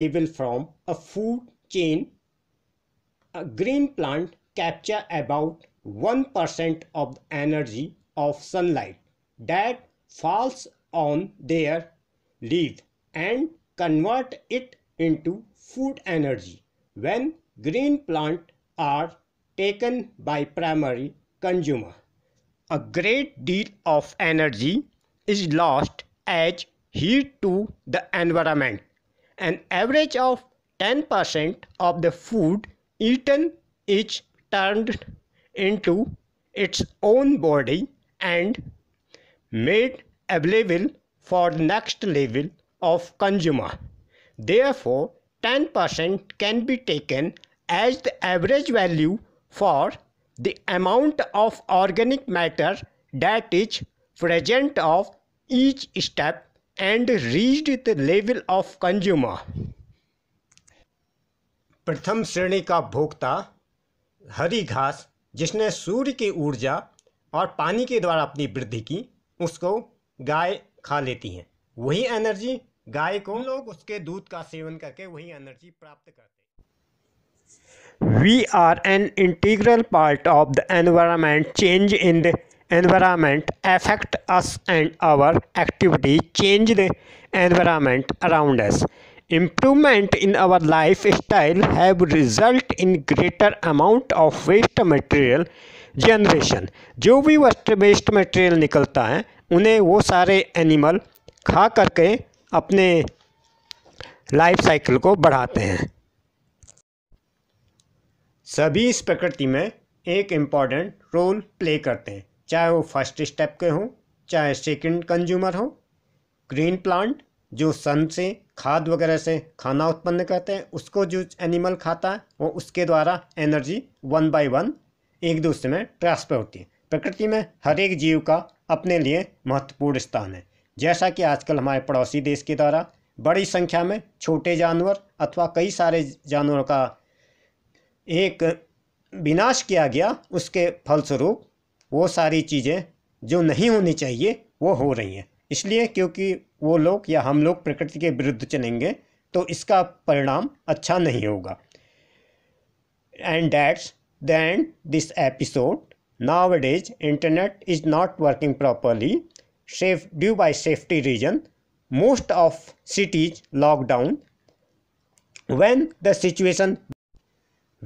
They will form a food chain. A green plant capture about 1% of the energy of sunlight that falls on their leaf and convert it into food energy when green plants are taken by primary consumer. A great deal of energy is lost as heat to the environment an average of 10% of the food eaten is turned into its own body and made available for the next level of consumer. Therefore, 10% can be taken as the average value for the amount of organic matter that is present of each step and reached the level of consumer प्रथम श्रेणी का भोक्ता हरी घास जिसने सूर्य की ऊर्जा और पानी के द्वारा अपनी वृद्धि की उसको गाय खा लेती हैं वही एनर्जी गाय को लोग उसके दूध का सेवन करके वही एनर्जी प्राप्त करते we are an integral part of the environment change in the environment affect us and our activity change the environment around us improvement in our lifestyle have result in greater amount of waste material generation जो भी waste material nikalta hai unhe wo sare animal kha खा करके अपने life cycle को बढ़ाते हैं सभी इस प्रकृति में एक इम्पॉर्टेंट रोल प्ले करते हैं चाहे वो फर्स्ट स्टेप के हों चाहे सेकंड कंज्यूमर हो ग्रीन प्लांट जो सन से खाद वगैरह से खाना उत्पन्न करते हैं उसको जो एनिमल खाता है वो उसके द्वारा एनर्जी वन बाय वन एक दूसरे में ट्रांसफर होती है प्रकृति में हर एक जीव का अपने लिए महत्वपूर्ण स्थान है जैसा कि आजकल हमारे पड़ोसी देश के द्वारा बड़ी संख्या में छोटे जानवर अथवा कई सारे जानवरों का एक विनाश किया गया उसके फलस्वरूप वो सारी चीज़ें जो नहीं होनी चाहिए वो हो रही हैं इसलिए क्योंकि वो लोग या हम लोग प्रकृति के विरुद्ध चलेंगे तो इसका परिणाम अच्छा नहीं होगा and that's the end this episode now days internet is not working properly safe due by safety reason most of cities lockdown when the situation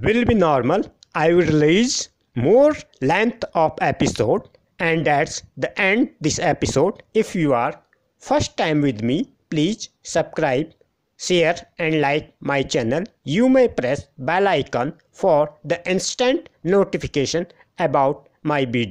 will be normal I wish more length of episode and that's the end this episode if you are first time with me please subscribe share and like my channel you may press bell icon for the instant notification about my video